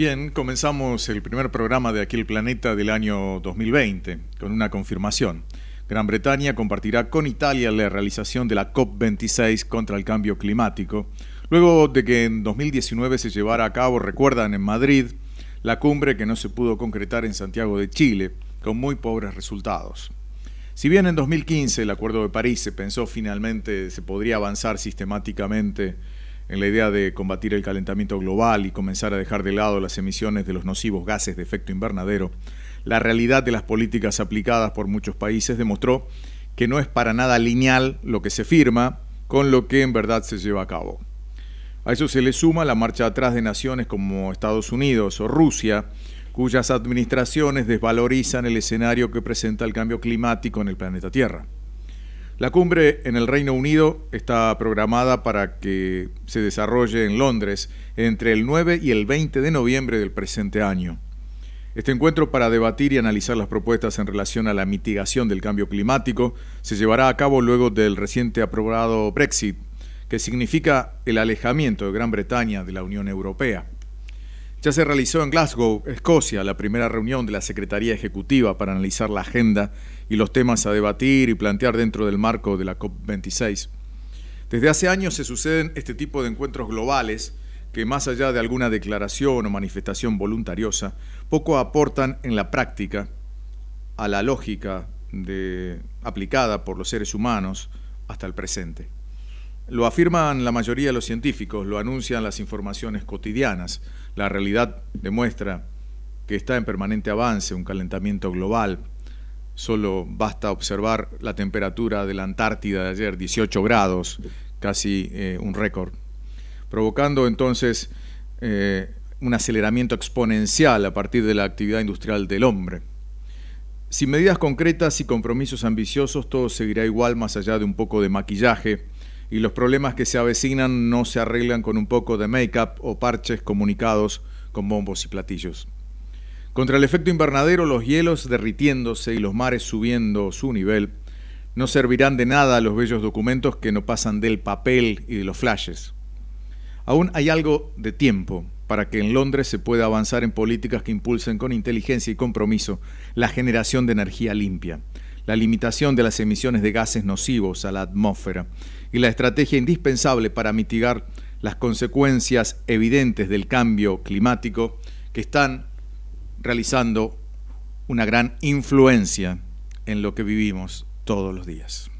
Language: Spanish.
Bien, comenzamos el primer programa de Aquel Planeta del año 2020 con una confirmación. Gran Bretaña compartirá con Italia la realización de la COP26 contra el cambio climático, luego de que en 2019 se llevara a cabo, recuerdan, en Madrid, la cumbre que no se pudo concretar en Santiago de Chile, con muy pobres resultados. Si bien en 2015 el Acuerdo de París se pensó finalmente se podría avanzar sistemáticamente en la idea de combatir el calentamiento global y comenzar a dejar de lado las emisiones de los nocivos gases de efecto invernadero, la realidad de las políticas aplicadas por muchos países demostró que no es para nada lineal lo que se firma con lo que en verdad se lleva a cabo. A eso se le suma la marcha atrás de naciones como Estados Unidos o Rusia, cuyas administraciones desvalorizan el escenario que presenta el cambio climático en el planeta Tierra. La cumbre en el Reino Unido está programada para que se desarrolle en Londres entre el 9 y el 20 de noviembre del presente año. Este encuentro para debatir y analizar las propuestas en relación a la mitigación del cambio climático se llevará a cabo luego del reciente aprobado Brexit, que significa el alejamiento de Gran Bretaña de la Unión Europea. Ya se realizó en Glasgow, Escocia, la primera reunión de la Secretaría Ejecutiva para analizar la agenda y los temas a debatir y plantear dentro del marco de la COP26. Desde hace años se suceden este tipo de encuentros globales que más allá de alguna declaración o manifestación voluntariosa, poco aportan en la práctica a la lógica de, aplicada por los seres humanos hasta el presente. Lo afirman la mayoría de los científicos, lo anuncian las informaciones cotidianas. La realidad demuestra que está en permanente avance un calentamiento global Solo basta observar la temperatura de la Antártida de ayer, 18 grados, casi eh, un récord, provocando entonces eh, un aceleramiento exponencial a partir de la actividad industrial del hombre. Sin medidas concretas y compromisos ambiciosos, todo seguirá igual más allá de un poco de maquillaje y los problemas que se avecinan no se arreglan con un poco de make-up o parches comunicados con bombos y platillos. Contra el efecto invernadero, los hielos derritiéndose y los mares subiendo su nivel no servirán de nada los bellos documentos que no pasan del papel y de los flashes. Aún hay algo de tiempo para que en Londres se pueda avanzar en políticas que impulsen con inteligencia y compromiso la generación de energía limpia, la limitación de las emisiones de gases nocivos a la atmósfera y la estrategia indispensable para mitigar las consecuencias evidentes del cambio climático que están realizando una gran influencia en lo que vivimos todos los días.